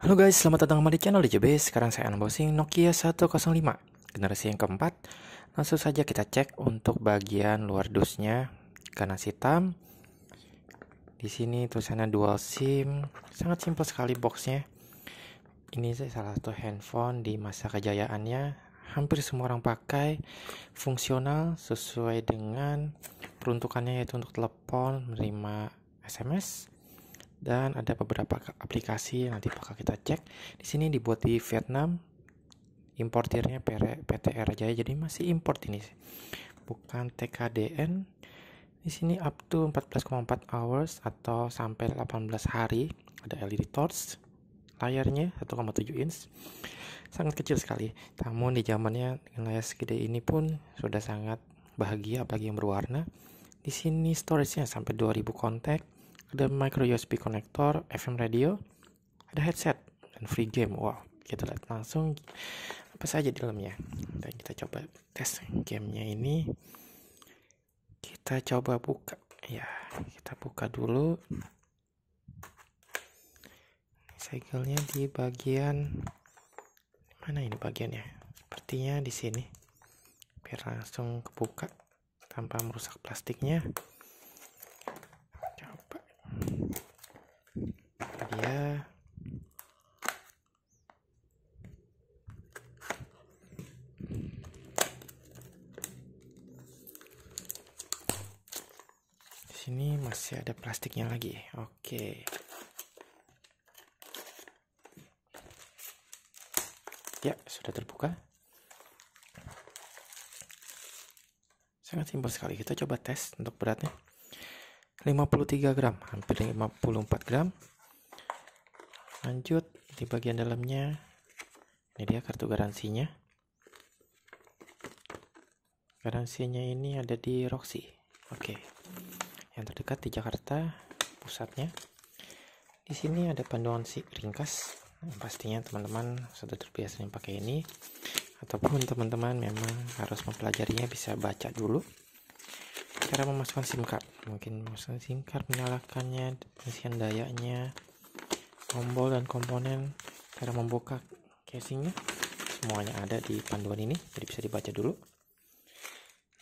Halo guys, selamat datang kembali di channel DJB. Sekarang saya unboxing Nokia 105, generasi yang keempat. Langsung saja kita cek untuk bagian luar dusnya, Karena hitam. Di sini tulisannya dual SIM, sangat simpel sekali boxnya. Ini salah satu handphone di masa kejayaannya, hampir semua orang pakai, fungsional sesuai dengan peruntukannya yaitu untuk telepon, menerima SMS, dan ada beberapa aplikasi yang nanti bakal kita cek. Di sini dibuat di Vietnam, importirnya PTR Jaya, jadi masih import ini, bukan TKDN. Di sini up to 14,4 hours atau sampai 18 hari. Ada LED torch, layarnya 1,7 inch sangat kecil sekali. Namun di zamannya dengan layar segede ini pun sudah sangat bahagia apalagi yang berwarna. Di sini storage-nya sampai 2000 kontak ada micro USB connector, FM radio, ada headset dan free game. Wow, kita lihat langsung apa saja di dalamnya. Dan kita coba tes gamenya ini. Kita coba buka. Ya, kita buka dulu. Segelnya di bagian mana ini bagiannya? Sepertinya di sini. Biar langsung kebuka tanpa merusak plastiknya. sini masih ada plastiknya lagi oke okay. ya sudah terbuka sangat simpel sekali kita coba tes untuk beratnya 53 gram hampir 54 gram lanjut di bagian dalamnya ini dia kartu garansinya garansinya ini ada di Roxy oke okay yang terdekat di Jakarta pusatnya. Di sini ada panduan si ringkas. pastinya teman-teman sudah terbiasa yang pakai ini ataupun teman-teman memang harus mempelajarinya bisa baca dulu cara memasukkan SIM card mungkin memasukkan SIM card menyalakannya pengisian dayanya tombol dan komponen cara membuka casingnya semuanya ada di panduan ini jadi bisa dibaca dulu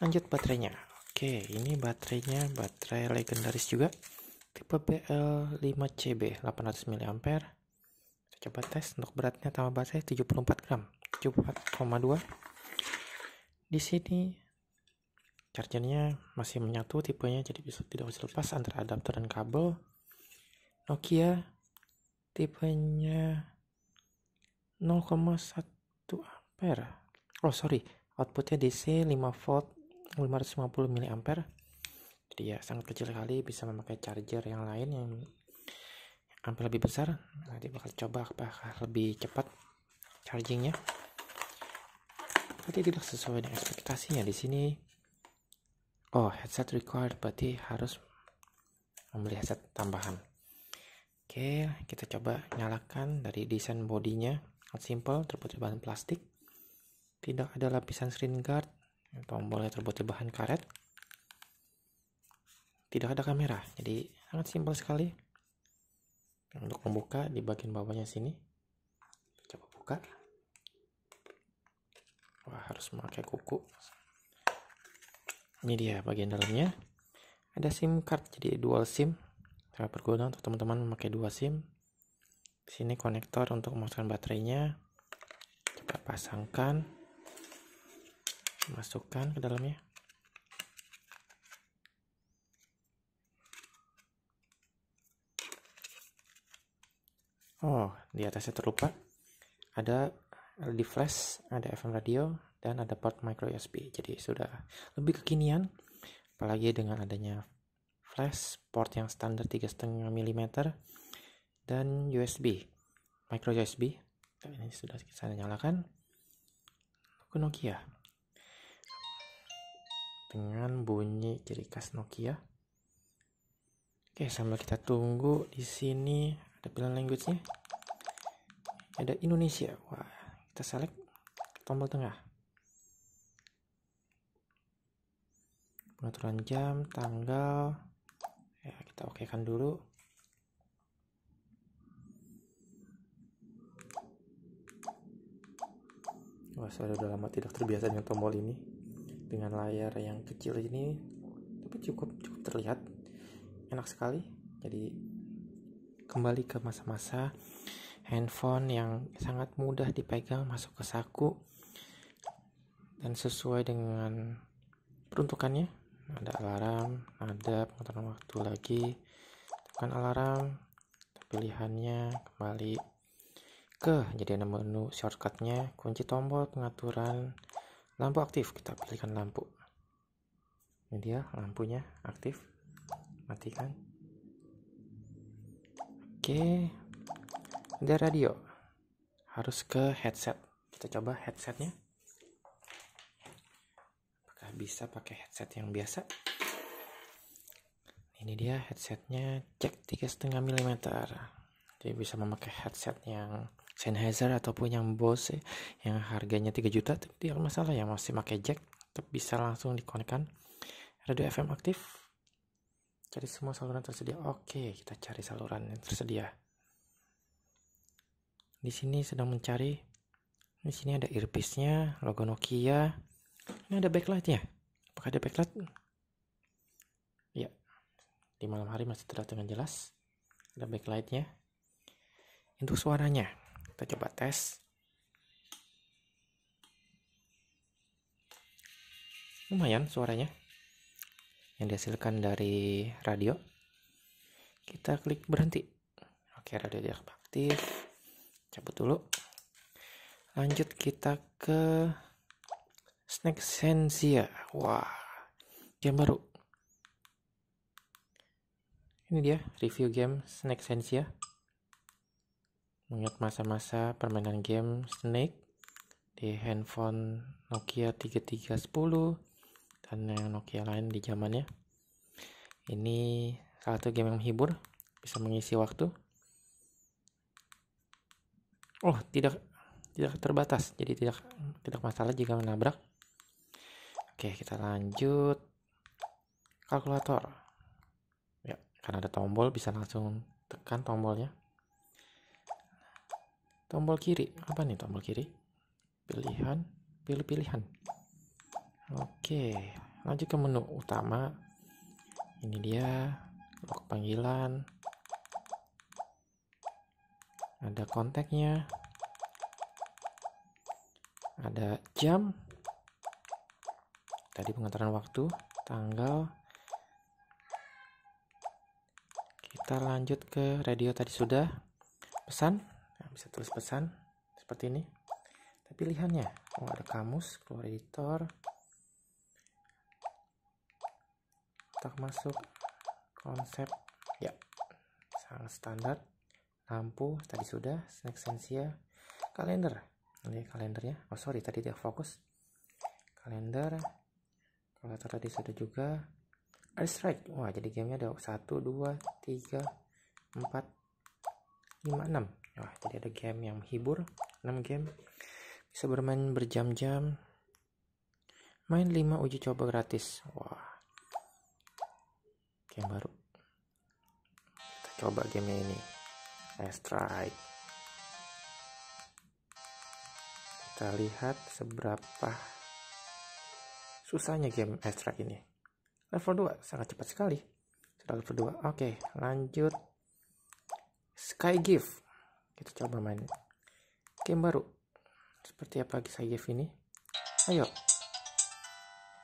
lanjut baterainya Oke, ini baterainya baterai legendaris juga. Tipe BL5CB 800 mAh. Kita coba tes untuk beratnya tambah baterai 74 gram, 74,2. Di sini chargernya masih menyatu tipenya jadi bisa tidak bisa lepas antara adapter dan kabel. Nokia tipenya 0,1 ampere. Oh sorry, outputnya DC 5 volt 550 ampere, jadi ya sangat kecil kali bisa memakai charger yang lain yang hampir lebih besar nanti bakal coba apakah lebih cepat chargingnya berarti tidak sesuai dengan ekspektasinya di sini oh headset required berarti harus membeli headset tambahan oke kita coba nyalakan dari desain bodinya simple terbuat dari bahan plastik tidak ada lapisan screen guard tombolnya terbuat dari bahan karet tidak ada kamera jadi sangat simpel sekali untuk membuka di bagian bawahnya sini coba buka wah harus memakai kuku ini dia bagian dalamnya ada sim card jadi dual sim sangat berguna untuk teman-teman memakai dua sim di sini konektor untuk memasukkan baterainya coba pasangkan masukkan ke dalamnya oh di atasnya terlupa ada LED flash ada FM radio dan ada port micro USB jadi sudah lebih kekinian apalagi dengan adanya flash port yang standar 3,5 mm dan USB micro USB dan ini sudah kita nyalakan Nokia dengan bunyi ciri khas Nokia. Oke, sambil kita tunggu di sini ada pilihan language-nya. Ada Indonesia. Wah, kita select tombol tengah. Pengaturan jam, tanggal. Ya, kita oke kan dulu. Wah, saya udah lama tidak terbiasa dengan tombol ini dengan layar yang kecil ini tapi cukup cukup terlihat enak sekali jadi kembali ke masa-masa handphone yang sangat mudah dipegang masuk ke saku dan sesuai dengan peruntukannya ada alarm ada pengaturan waktu lagi tekan alarm pilihannya kembali ke jadi ada menu shortcutnya kunci tombol pengaturan lampu aktif kita pilihkan lampu ini dia lampunya aktif matikan oke ada radio harus ke headset kita coba headsetnya apakah bisa pakai headset yang biasa ini dia headsetnya cek 3,5 mm jadi bisa memakai headset yang Sennheiser ataupun yang Bose yang harganya 3 juta tidak masalah yang masih pakai jack tetap bisa langsung dikonekkan radio FM aktif cari semua saluran tersedia oke kita cari saluran yang tersedia di sini sedang mencari di sini ada earpiece-nya logo Nokia ini ada backlight-nya apakah ada backlight ya di malam hari masih terlihat dengan jelas ada backlight-nya untuk suaranya kita coba tes. Lumayan suaranya yang dihasilkan dari radio. Kita klik berhenti. Oke, radio tidak aktif. Cabut dulu. Lanjut kita ke Snack Sensia. Wah, game baru. Ini dia review game Snack Sensia mengingat masa-masa permainan game Snake di handphone Nokia 3310 dan yang Nokia lain di zamannya. Ini salah satu game yang menghibur, bisa mengisi waktu. Oh, tidak tidak terbatas, jadi tidak tidak masalah jika menabrak. Oke, kita lanjut kalkulator. Ya, karena ada tombol bisa langsung tekan tombolnya tombol kiri apa nih tombol kiri pilihan pilih pilihan oke lanjut ke menu utama ini dia log panggilan ada kontaknya ada jam tadi pengantaran waktu tanggal kita lanjut ke radio tadi sudah pesan bisa tulis pesan seperti ini ada pilihannya oh ada kamus keluar editor tak masuk konsep ya sangat standar lampu tadi sudah snack sensia kalender ini kalendernya oh sorry tadi tidak fokus kalender kalau tadi sudah juga ada strike wah jadi gamenya ada 1 2 3 4 5 6 Wah, tadi ada game yang menghibur, 6 game. Bisa bermain berjam-jam. Main 5 uji coba gratis. Wah. Game baru. Kita coba game ini. try. Kita lihat seberapa susahnya game Airstrike ini. Level 2 sangat cepat sekali. Sudah level 2. Oke, lanjut. Sky Gift kita coba main game baru seperti apa kisah Gev ini ayo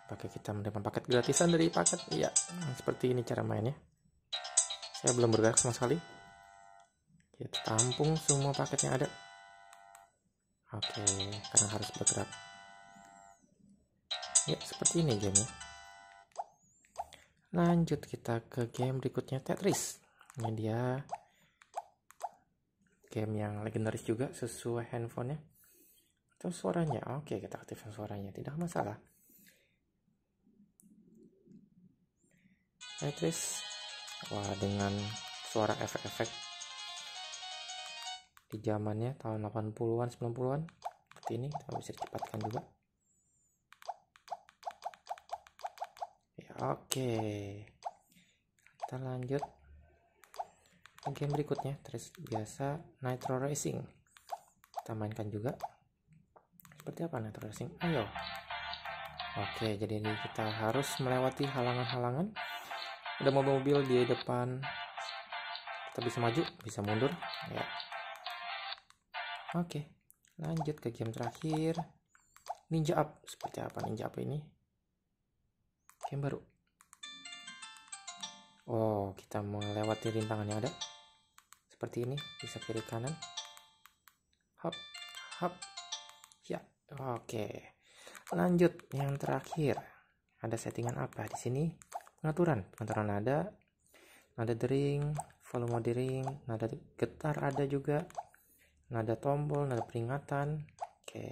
pakai kita mendapat paket gratisan dari paket iya seperti ini cara mainnya saya belum bergerak sama sekali kita tampung semua paket yang ada oke karena harus bergerak ya seperti ini gamenya lanjut kita ke game berikutnya Tetris ini dia game yang legendaris juga sesuai handphonenya itu suaranya oke kita aktifkan suaranya tidak masalah Tetris wah dengan suara efek-efek di zamannya tahun 80-an 90-an seperti ini kita bisa cepatkan juga ya oke kita lanjut game berikutnya terus biasa Nitro Racing kita mainkan juga seperti apa Nitro Racing ayo oke jadi ini kita harus melewati halangan-halangan ada mobil-mobil di depan kita bisa maju bisa mundur ya oke lanjut ke game terakhir ninja up seperti apa ninja up ini game baru Oh, kita melewati rintangan yang ada seperti ini bisa kiri kanan hop hop ya oke lanjut yang terakhir ada settingan apa di sini pengaturan pengaturan ada nada dering volume dering nada getar ada juga nada tombol nada peringatan oke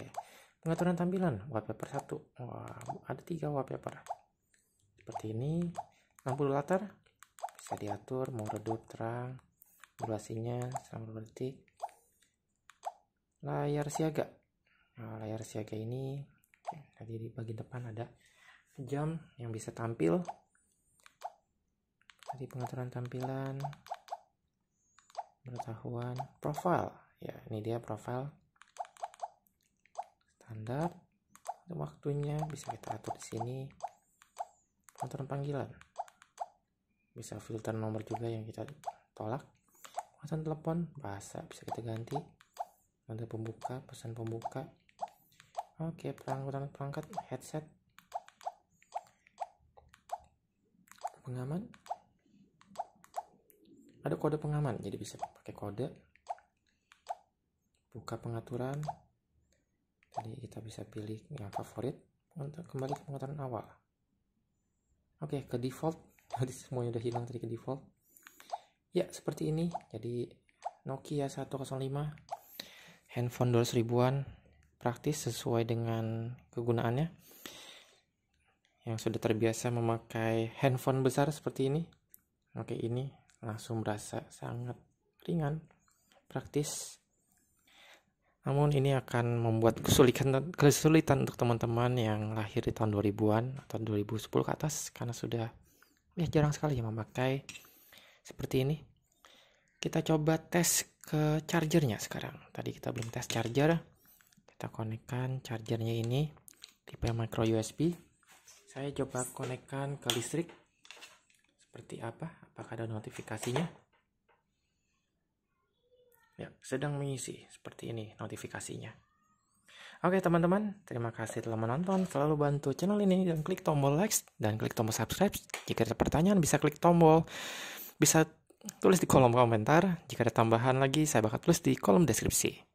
pengaturan tampilan wallpaper satu wah ada tiga wallpaper seperti ini lampu latar bisa diatur mau redup terang durasinya selama 2 layar siaga nah, layar siaga ini tadi di bagian depan ada jam yang bisa tampil tadi pengaturan tampilan pengetahuan profile ya ini dia profile standar waktunya bisa kita atur di sini pengaturan panggilan bisa filter nomor juga yang kita tolak pesan telepon bahasa bisa kita ganti untuk pembuka pesan pembuka oke perangkat perangkat headset pengaman ada kode pengaman jadi bisa pakai kode buka pengaturan jadi kita bisa pilih yang favorit untuk kembali ke pengaturan awal oke ke default jadi semuanya udah hilang tadi ke default ya seperti ini jadi Nokia 105 handphone 200 ribuan praktis sesuai dengan kegunaannya yang sudah terbiasa memakai handphone besar seperti ini oke ini langsung berasa sangat ringan praktis namun ini akan membuat kesulitan kesulitan untuk teman-teman yang lahir di tahun 2000-an atau 2010 ke atas karena sudah ya jarang sekali yang memakai seperti ini. Kita coba tes ke chargernya sekarang. Tadi kita belum tes charger. Kita konekkan chargernya ini tipe micro USB. Saya coba konekkan ke listrik. Seperti apa? Apakah ada notifikasinya? Ya, sedang mengisi seperti ini notifikasinya. Oke teman-teman, terima kasih telah menonton. Selalu bantu channel ini dan klik tombol like dan klik tombol subscribe. Jika ada pertanyaan bisa klik tombol bisa tulis di kolom komentar. Jika ada tambahan lagi, saya bakal tulis di kolom deskripsi.